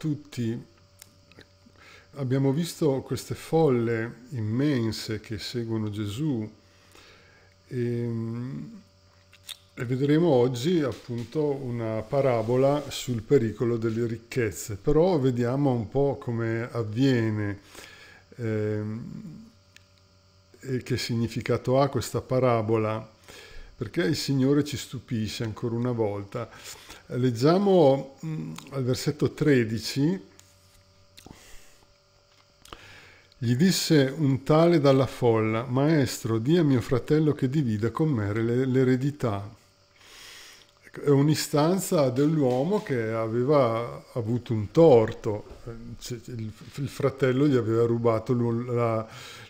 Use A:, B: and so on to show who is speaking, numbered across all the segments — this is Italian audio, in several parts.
A: tutti, abbiamo visto queste folle immense che seguono Gesù e, ehm, e vedremo oggi appunto una parabola sul pericolo delle ricchezze, però vediamo un po' come avviene eh, e che significato ha questa parabola, perché il Signore ci stupisce ancora una volta. Leggiamo mm, al versetto 13. Gli disse un tale dalla folla, Maestro, di a mio fratello che divida con me l'eredità. Ecco, è un'istanza dell'uomo che aveva avuto un torto, cioè, il fratello gli aveva rubato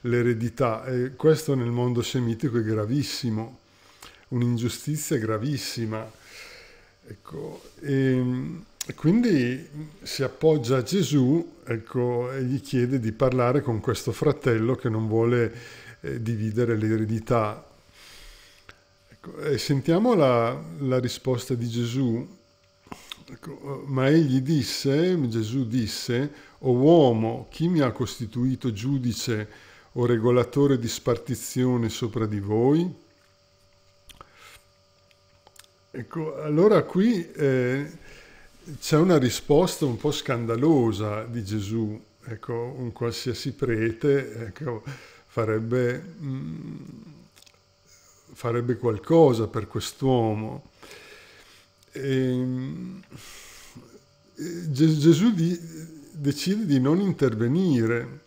A: l'eredità e questo nel mondo semitico è gravissimo, un'ingiustizia gravissima Ecco, ehm, e, quindi si appoggia a Gesù ecco, e gli chiede di parlare con questo fratello che non vuole eh, dividere l'eredità. Ecco, sentiamo la, la, risposta di Gesù. Ecco, ma egli disse, Gesù disse, o uomo, chi mi ha costituito giudice o regolatore di spartizione sopra di voi? Ecco, allora qui eh, c'è una risposta un po' scandalosa di Gesù. Ecco, un qualsiasi prete ecco, farebbe, mh, mm, farebbe qualcosa per quest'uomo. E, ehm, eh, Gesù di, decide di non intervenire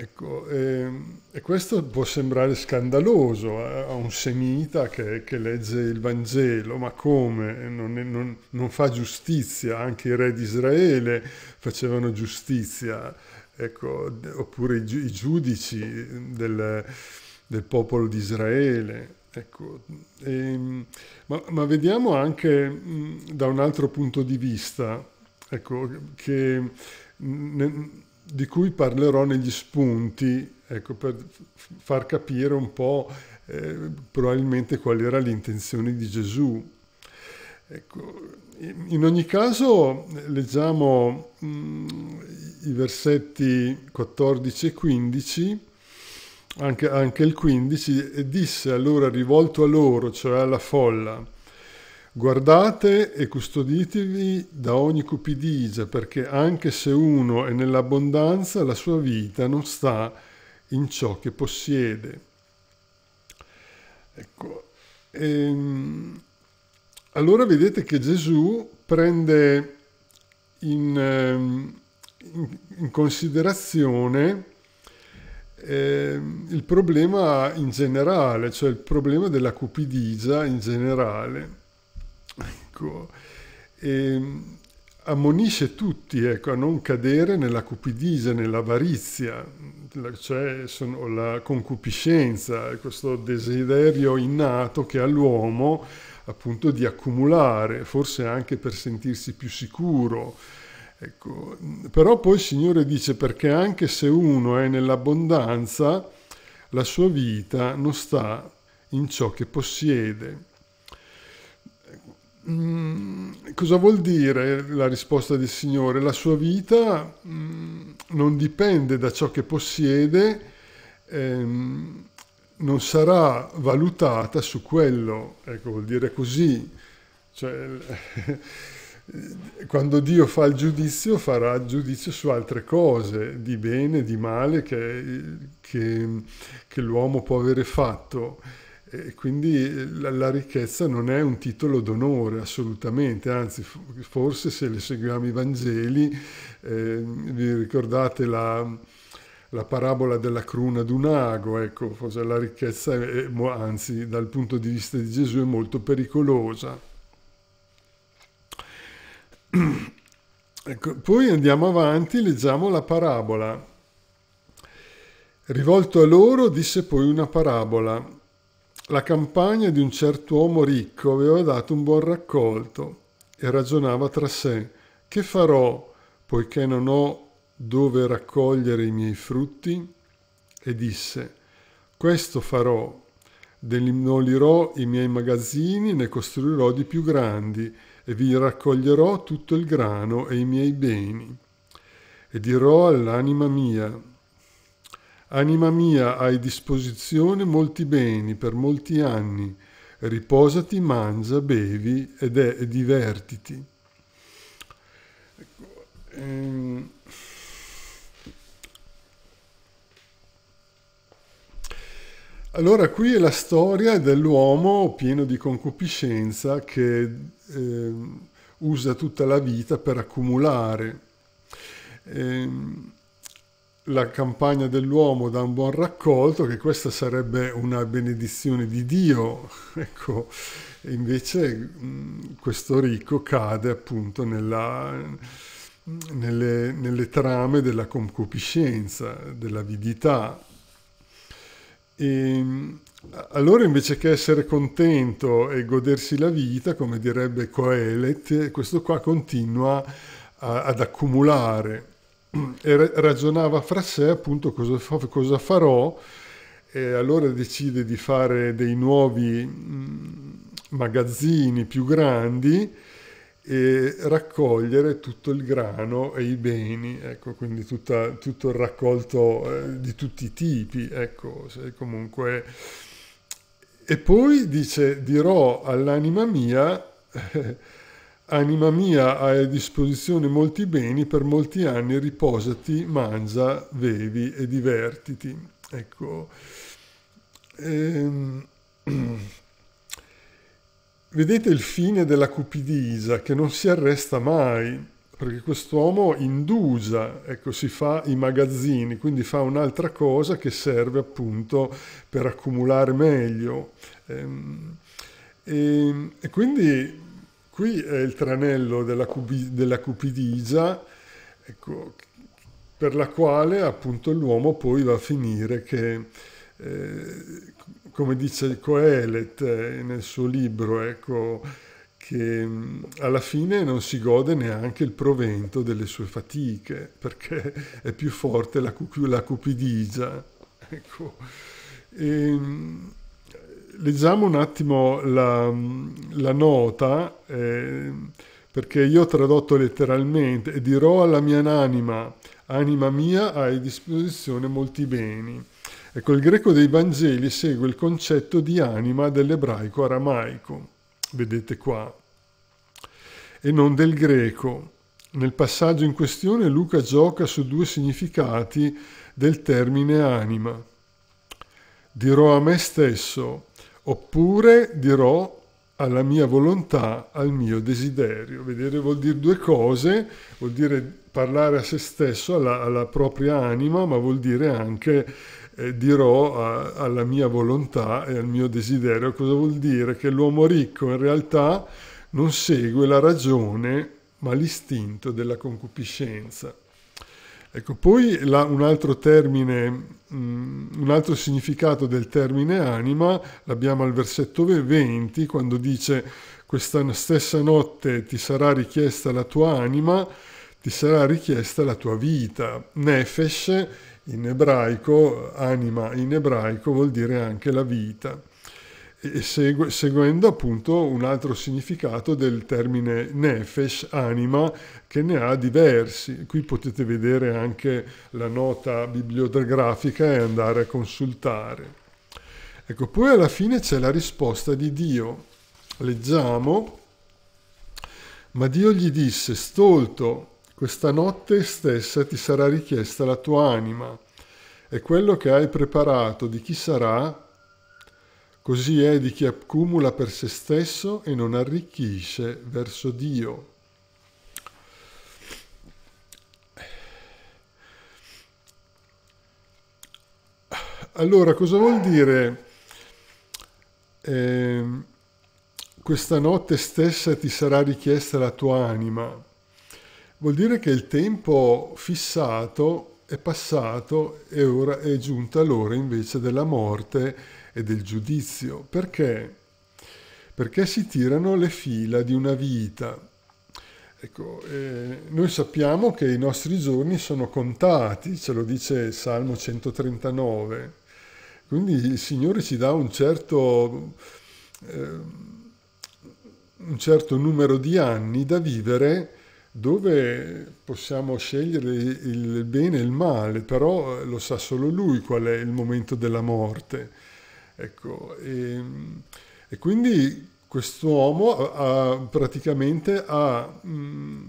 A: Ecco, e, ehm, e, questo può sembrare scandaloso eh, a un semita che, che legge il Vangelo, ma come? Eh, non, non, non, fa giustizia, anche i re di Israele facevano giustizia, ecco, oppure i, i giudici del, del, popolo di Israele. Ecco. E, ehm, ma, ma, vediamo anche mh, mm, da un altro punto di vista, ecco, che... Ne, di cui parlerò negli spunti, ecco, per far capire un po' eh, probabilmente qual era l'intenzione di Gesù. Ecco, in ogni caso leggiamo mh, mm, i versetti 14 e 15, anche, anche il 15, e disse allora rivolto a loro, cioè alla folla, Guardate e custoditevi da ogni cupidigia, perché anche se uno è nell'abbondanza, la sua vita non sta in ciò che possiede. Ecco, ehm, allora vedete che Gesù prende in, ehm, in, in considerazione eh, il problema in generale, cioè il problema della cupidigia in generale ecco, ehm, ammonisce tutti ecco, a non cadere nella cupidigia, nell'avarizia, cioè la concupiscenza, questo desiderio innato che ha l'uomo appunto di accumulare, forse anche per sentirsi più sicuro. Ecco. Però poi il Signore dice perché anche se uno è nell'abbondanza, la sua vita non sta in ciò che possiede Mm, cosa vuol dire la risposta del Signore? La sua vita mm, non dipende da ciò che possiede, ehm, non sarà valutata su quello, ecco vuol dire così. Cioè, quando Dio fa il giudizio, farà il giudizio su altre cose, di bene, di male che, che, che l'uomo può avere fatto e quindi eh, la, la, ricchezza non è un titolo d'onore assolutamente, anzi forse se le seguiamo i Vangeli, eh, vi ricordate la, la, parabola della cruna d'un ago, ecco, la ricchezza è, anzi dal punto di vista di Gesù è molto pericolosa. Ecco, poi andiamo avanti, leggiamo la parabola. Rivolto a loro disse poi una parabola la campagna di un certo uomo ricco aveva dato un buon raccolto e ragionava tra sé che farò poiché non ho dove raccogliere i miei frutti? E disse, questo farò, demolirò i miei magazzini, ne costruirò di più grandi e vi raccoglierò tutto il grano e i miei beni. E dirò all'anima mia, Anima mia, hai disposizione molti beni per molti anni. Riposati, mangia, bevi ed è, divertiti. Ehm. Allora qui è la storia dell'uomo pieno di concupiscenza che eh, usa tutta la vita per accumulare. Ehm la campagna dell'uomo da un buon raccolto, che questa sarebbe una benedizione di Dio, ecco, invece mm, questo ricco cade appunto nella, nelle, nelle trame della concupiscenza, dell'avidità. E, allora invece che essere contento e godersi la vita, come direbbe Coelet, questo qua continua a, ad accumulare e ragionava fra sé appunto cosa, cosa farò e allora decide di fare dei nuovi mm, magazzini più grandi e raccogliere tutto il grano e i beni, ecco, quindi tutta, tutto il raccolto eh, di tutti i tipi, ecco, comunque... E poi dice, dirò all'anima mia... Anima mia hai a disposizione molti beni, per molti anni riposati, mangia, bevi e divertiti. Ecco. Ehm. Vedete il fine della cupidisa che non si arresta mai, perché quest'uomo indusa, ecco, si fa i magazzini, quindi fa un'altra cosa che serve appunto per accumulare meglio. Ehm. E, ehm, e quindi Qui è il tranello della, cubi, della Cupidigia, ecco, per la quale appunto l'uomo poi va a finire che, eh, come dice Coelet eh, nel suo libro, ecco, che mm, alla fine non si gode neanche il provento delle sue fatiche, perché è più forte la, la cupidigia. Ecco. E, mm, leggiamo un attimo la, la nota, eh, perché io ho tradotto letteralmente, e dirò alla mia anima, anima mia, hai a disposizione molti beni. Ecco, il greco dei Vangeli segue il concetto di anima dell'ebraico aramaico, vedete qua, e non del greco. Nel passaggio in questione Luca gioca su due significati del termine anima. Dirò a me stesso, Oppure dirò alla mia volontà, al mio desiderio. Vedere vuol dire due cose, vuol dire parlare a se stesso, alla, alla propria anima, ma vuol dire anche eh, dirò a, alla mia volontà e al mio desiderio. Cosa vuol dire? Che l'uomo ricco in realtà non segue la ragione, ma l'istinto della concupiscenza. Ecco, poi la, un altro termine Mm, un altro significato del termine anima l'abbiamo al versetto 20 quando dice questa stessa notte ti sarà richiesta la tua anima, ti sarà richiesta la tua vita. Nefesh in ebraico, anima in ebraico vuol dire anche la vita segue, seguendo appunto un altro significato del termine nefesh, anima, che ne ha diversi. Qui potete vedere anche la nota bibliografica e andare a consultare. Ecco, poi alla fine c'è la risposta di Dio. Leggiamo, ma Dio gli disse, stolto, questa notte stessa ti sarà richiesta la tua anima e quello che hai preparato di chi sarà Così è di chi accumula per se stesso e non arricchisce verso Dio. Allora, cosa vuol dire eh, questa notte stessa ti sarà richiesta la tua anima? Vuol dire che il tempo fissato è passato e ora è giunta l'ora invece della morte e del giudizio. Perché? Perché si tirano le fila di una vita. Ecco, eh, noi sappiamo che i nostri giorni sono contati, ce lo dice il Salmo 139. Quindi il Signore ci dà un certo, eh, un certo numero di anni da vivere dove possiamo scegliere il bene e il male, però lo sa solo lui qual è il momento della morte. Ecco, e, ehm, e quindi quest'uomo ha, praticamente ha mh, mm,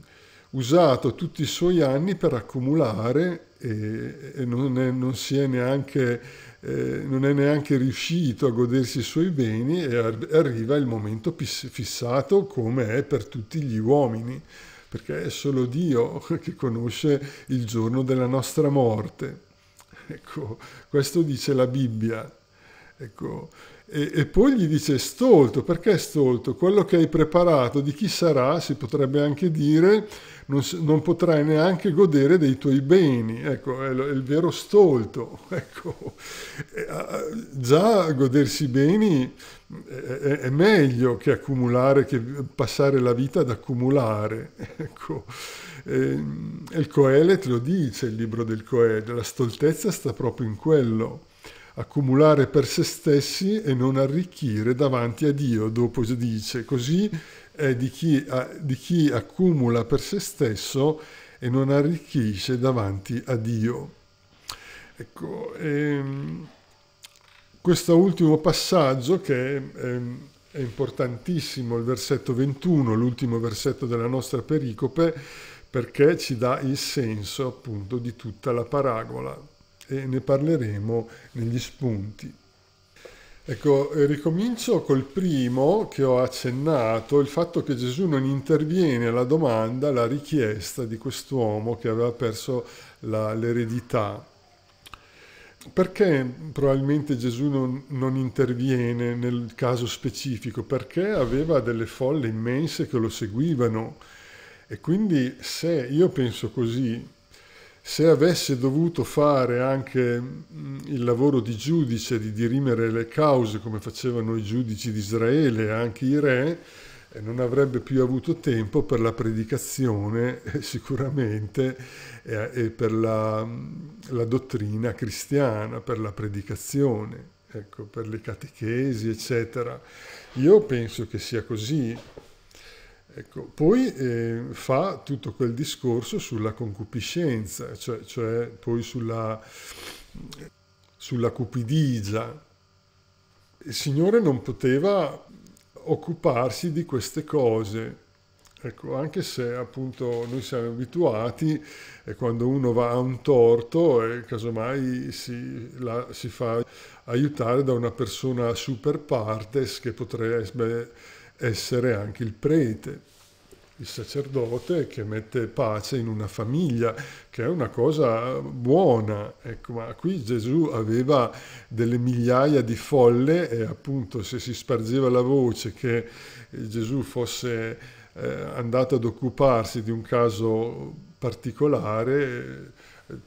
A: usato tutti i suoi anni per accumulare e, e non, è, non, è neanche, eh, non, è, neanche, riuscito a godersi i suoi beni e arriva il momento fissato come è per tutti gli uomini, perché è solo Dio che conosce il giorno della nostra morte. Ecco, questo dice la Bibbia. Ecco. E, e, poi gli dice stolto, perché stolto? Quello che hai preparato di chi sarà, si potrebbe anche dire, non, non potrai neanche godere dei tuoi beni. Ecco, è, è il vero stolto. Ecco. E, a, già godersi i beni è, è, meglio che accumulare, che passare la vita ad accumulare. Ecco. E, il Coelet lo dice, il libro del Coelet, la stoltezza sta proprio in quello accumulare per se stessi e non arricchire davanti a Dio, dopo dice, così è di chi, di chi accumula per se stesso e non arricchisce davanti a Dio. Ecco, ehm, questo ultimo passaggio che è, ehm, è importantissimo, il versetto 21, l'ultimo versetto della nostra pericope, perché ci dà il senso appunto di tutta la paragola e ne parleremo negli spunti. Ecco, eh, ricomincio col primo che ho accennato, il fatto che Gesù non interviene alla domanda, alla richiesta di quest'uomo che aveva perso la, l'eredità. Perché probabilmente Gesù non, non, interviene nel caso specifico? Perché aveva delle folle immense che lo seguivano e quindi se io penso così, se avesse dovuto fare anche mm, il lavoro di giudice, di dirimere le cause come facevano i giudici di Israele e anche i re, eh, non avrebbe più avuto tempo per la predicazione eh, sicuramente e per la, mm, la dottrina cristiana, per la predicazione, ecco, per le catechesi, eccetera. Io penso che sia così. Ecco, poi eh, fa tutto quel discorso sulla concupiscenza, cioè, cioè poi sulla, sulla cupidigia. Il Signore non poteva occuparsi di queste cose. Ecco, anche se appunto noi siamo abituati e eh, quando uno va a un torto e eh, casomai si, la, si fa aiutare da una persona super partes che potrebbe essere anche il prete, il sacerdote che mette pace in una famiglia, che è una cosa buona. Ecco, ma qui Gesù aveva delle migliaia di folle e appunto se si spargeva la voce che Gesù fosse eh, andato ad occuparsi di un caso particolare,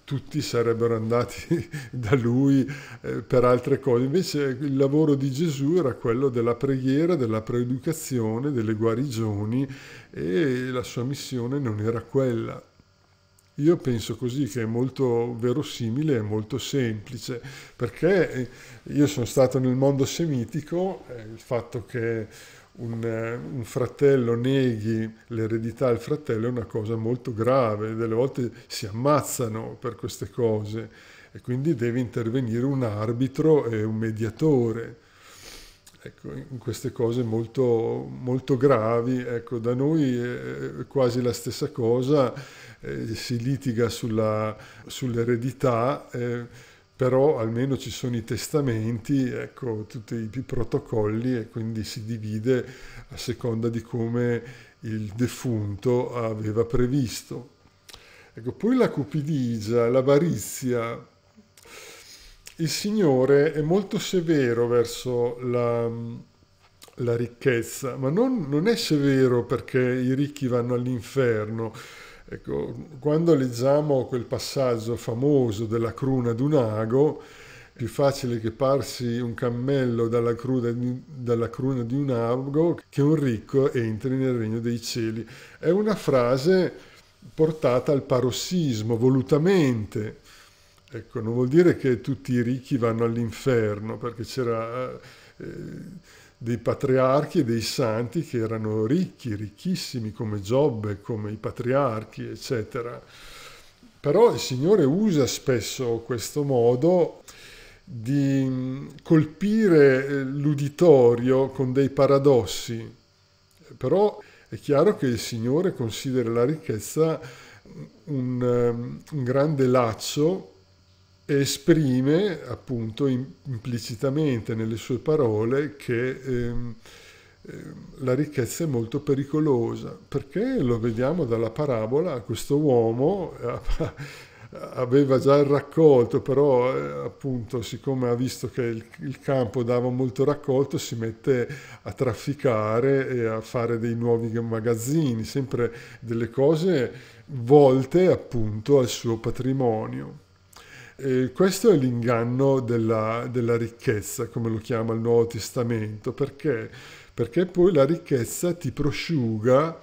A: tutti sarebbero andati da lui eh, per altre cose. Invece il lavoro di Gesù era quello della preghiera, della preeducazione, delle guarigioni e la sua missione non era quella. Io penso così che è molto verosimile, e molto semplice, perché io sono stato nel mondo semitico, eh, il fatto che un, eh, un, fratello neghi l'eredità al fratello è una cosa molto grave, delle volte si ammazzano per queste cose e quindi deve intervenire un arbitro e un mediatore. Ecco, in queste cose molto, molto gravi, ecco, da noi è quasi la stessa cosa, eh, si litiga sulla, sull'eredità. Eh, però almeno ci sono i testamenti, ecco, tutti i protocolli e quindi si divide a seconda di come il defunto aveva previsto. Ecco, poi la cupidigia, l'avarizia. Il Signore è molto severo verso la, la ricchezza, ma non, non è severo perché i ricchi vanno all'inferno, Ecco, quando leggiamo quel passaggio famoso della cruna di un ago, più facile che parsi un cammello dalla, di, dalla cruna di un ago che un ricco entri nel regno dei cieli. È una frase portata al parossismo volutamente. Ecco, non vuol dire che tutti i ricchi vanno all'inferno, perché c'era... Eh, dei patriarchi e dei santi che erano ricchi, ricchissimi come Giobbe, come i patriarchi, eccetera. Però il Signore usa spesso questo modo di mm, colpire eh, l'uditorio con dei paradossi. Però è chiaro che il Signore considera la ricchezza un, mm, un grande laccio esprime appunto implicitamente nelle sue parole che ehm, ehm, la ricchezza è molto pericolosa, perché lo vediamo dalla parabola, questo uomo aveva già il raccolto, però eh, appunto siccome ha visto che il, il, campo dava molto raccolto si mette a trafficare e a fare dei nuovi magazzini, sempre delle cose volte appunto al suo patrimonio. E questo è l'inganno della, della ricchezza, come lo chiama il Nuovo Testamento, perché? Perché poi la ricchezza ti prosciuga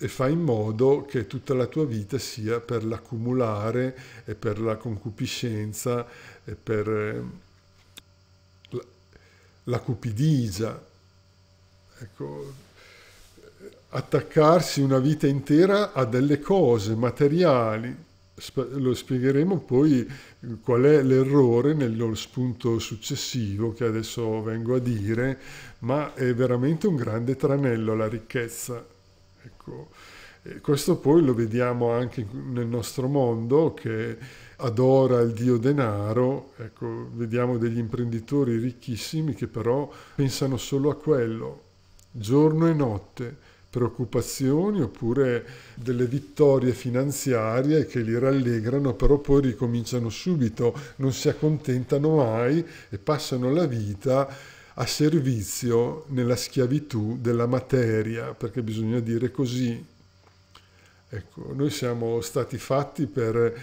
A: e fa in modo che tutta la tua vita sia per l'accumulare e per la concupiscenza e per eh, la, la cupidigia. Ecco, attaccarsi una vita intera a delle cose materiali lo spiegheremo poi eh, qual è l'errore nello spunto successivo che adesso vengo a dire, ma è veramente un grande tranello la ricchezza. Ecco. questo poi lo vediamo anche nel nostro mondo che adora il dio denaro, ecco, vediamo degli imprenditori ricchissimi che però pensano solo a quello, giorno e notte preoccupazioni oppure delle vittorie finanziarie che li rallegrano, però poi ricominciano subito, non si accontentano mai e passano la vita a servizio nella schiavitù della materia, perché bisogna dire così. Ecco, noi siamo stati fatti per,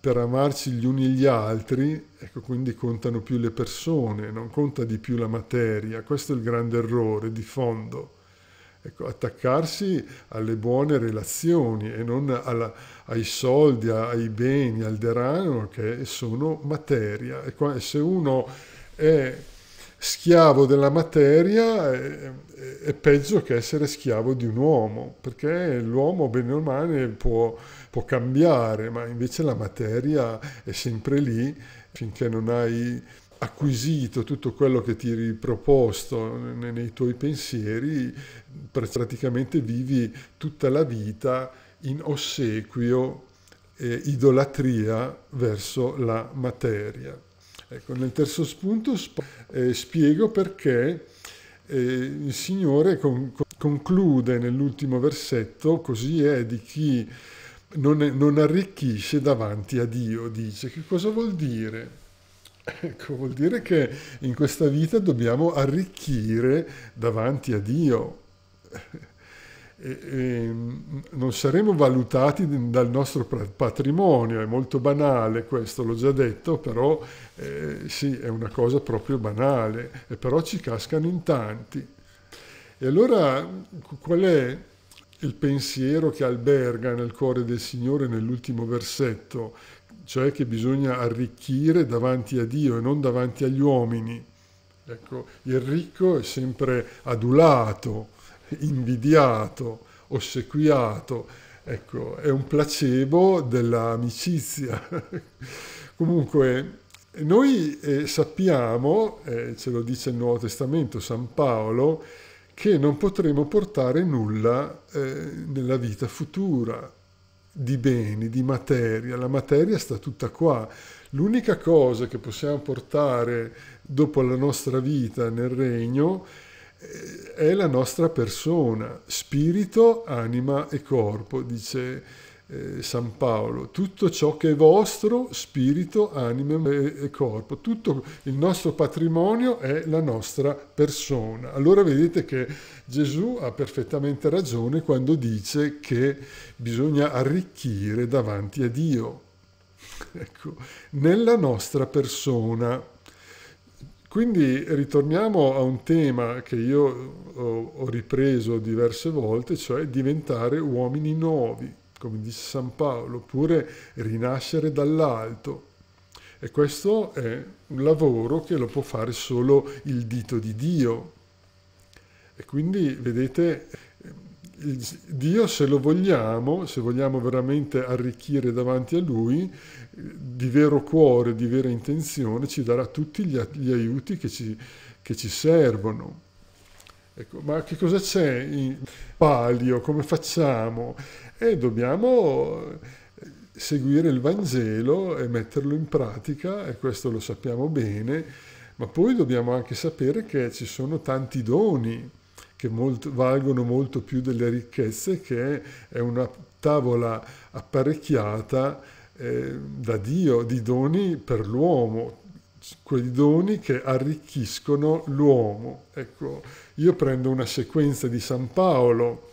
A: per amarci gli uni gli altri, ecco, quindi contano più le persone, non conta di più la materia. Questo è il grande errore di fondo. Ecco, attaccarsi alle buone relazioni e non alla, ai soldi, ai beni, al denaro che sono materia. Ecco, se uno è schiavo della materia è, eh, è, peggio che essere schiavo di un uomo, perché l'uomo bene o male può, può cambiare, ma invece la materia è sempre lì finché non hai acquisito tutto quello che ti riproposto nei, nei tuoi pensieri, praticamente vivi tutta la vita in ossequio e idolatria verso la materia. Ecco, nel terzo spunto eh, spiego perché eh, il Signore con, conclude nell'ultimo versetto, così è di chi non, non, arricchisce davanti a Dio, dice. Che cosa vuol dire? Ecco, vuol dire che in questa vita dobbiamo arricchire davanti a Dio. E, e non saremo valutati dal nostro patrimonio, è molto banale questo, l'ho già detto, però eh, sì, è una cosa proprio banale, e però ci cascano in tanti. E allora qual è il pensiero che alberga nel cuore del Signore nell'ultimo versetto? cioè che bisogna arricchire davanti a Dio e non davanti agli uomini. Ecco, il ricco è sempre adulato, invidiato, ossequiato, ecco, è un placebo dell'amicizia. Comunque, noi eh, sappiamo, eh, ce lo dice il Nuovo Testamento San Paolo, che non potremo portare nulla eh, nella vita futura di beni, di materia, la materia sta tutta qua. L'unica cosa che possiamo portare dopo la nostra vita nel regno eh, è la nostra persona, spirito, anima e corpo, dice eh, San Paolo, tutto ciò che è vostro, spirito, anima e, corpo, tutto il nostro patrimonio è la nostra persona. Allora vedete che Gesù ha perfettamente ragione quando dice che bisogna arricchire davanti a Dio, ecco, nella nostra persona. Quindi ritorniamo a un tema che io ho ripreso diverse volte, cioè diventare uomini nuovi come dice San Paolo, oppure rinascere dall'alto. E questo è un lavoro che lo può fare solo il dito di Dio. E quindi, vedete, Dio, se lo vogliamo, se vogliamo veramente arricchire davanti a Lui, di vero cuore, di vera intenzione, ci darà tutti gli, aiuti che ci, che ci servono. Ecco, ma che cosa c'è in palio? Come facciamo? e dobbiamo eh, seguire il Vangelo e metterlo in pratica, e questo lo sappiamo bene, ma poi dobbiamo anche sapere che ci sono tanti doni che molto, valgono molto più delle ricchezze, che è una tavola apparecchiata eh, da Dio di doni per l'uomo, quei doni che arricchiscono l'uomo. Ecco, io prendo una sequenza di San Paolo,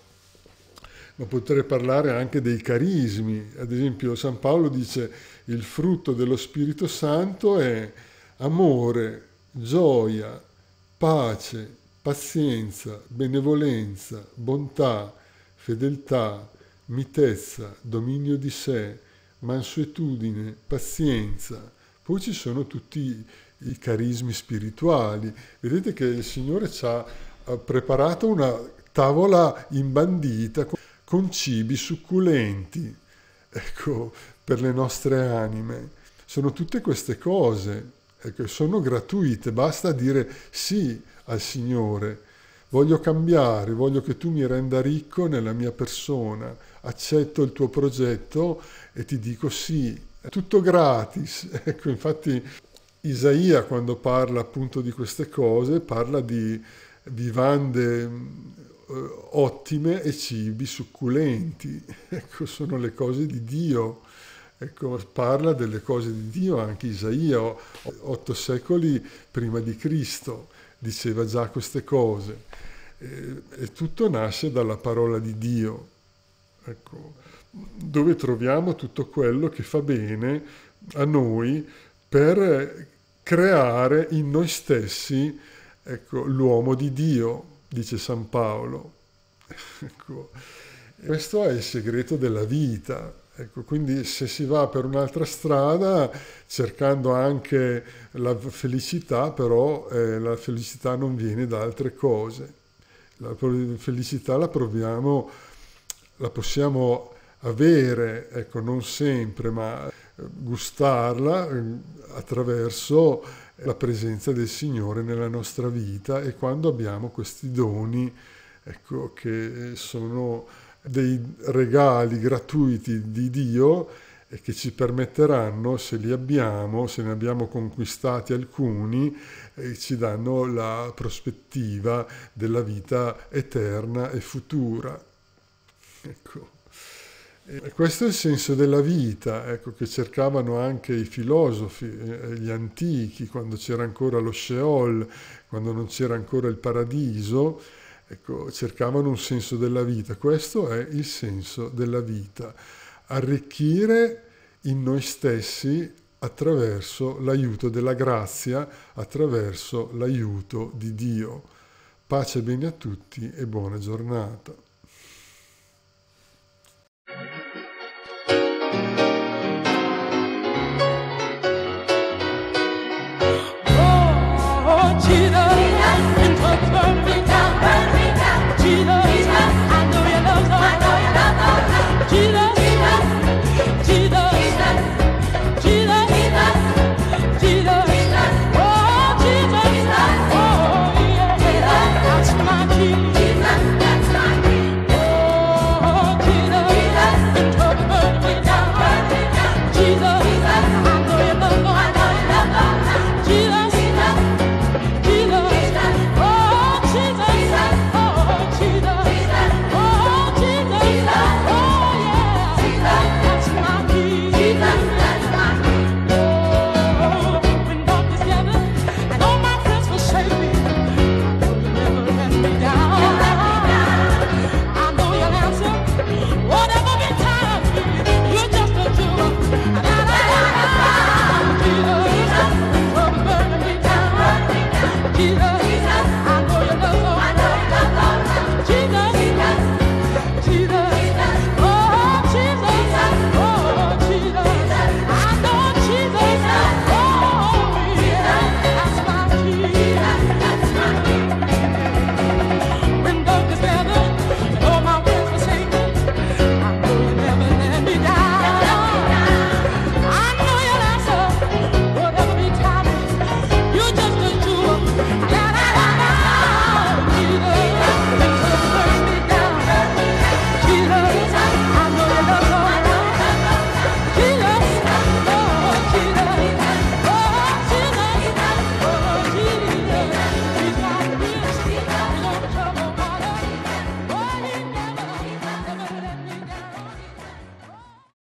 A: ma potrei parlare anche dei carismi. Ad esempio San Paolo dice il frutto dello Spirito Santo è amore, gioia, pace, pazienza, benevolenza, bontà, fedeltà, mitezza, dominio di sé, mansuetudine, pazienza. Poi ci sono tutti i carismi spirituali. Vedete che il Signore ci ha preparato una tavola imbandita con cibi succulenti, ecco, per le nostre anime. Sono tutte queste cose, ecco, sono gratuite, basta dire sì al Signore. Voglio cambiare, voglio che tu mi renda ricco nella mia persona, accetto il tuo progetto e ti dico sì. È tutto gratis. Ecco, infatti Isaia quando parla appunto di queste cose parla di vivande eh, ottime e cibi succulenti. Ecco, sono le cose di Dio. Ecco, parla delle cose di Dio anche Isaia, otto secoli prima di Cristo, diceva già queste cose. E, eh, e tutto nasce dalla parola di Dio, ecco, dove troviamo tutto quello che fa bene a noi per creare in noi stessi ecco, l'uomo di Dio dice San Paolo. ecco, questo è il segreto della vita. Ecco, quindi se si va per un'altra strada, cercando anche la felicità, però eh, la felicità non viene da altre cose. La felicità la proviamo, la possiamo avere, ecco, non sempre, ma gustarla eh, attraverso la presenza del Signore nella nostra vita e quando abbiamo questi doni ecco, che eh, sono dei regali gratuiti di Dio e che ci permetteranno, se li abbiamo, se ne abbiamo conquistati alcuni, eh, ci danno la prospettiva della vita eterna e futura. Ecco. E eh, questo è il senso della vita, ecco, che cercavano anche i filosofi, eh, gli antichi, quando c'era ancora lo Sheol, quando non c'era ancora il paradiso, ecco, cercavano un senso della vita. Questo è il senso della vita, arricchire in noi stessi attraverso l'aiuto della grazia, attraverso l'aiuto di Dio. Pace e bene a tutti e buona giornata.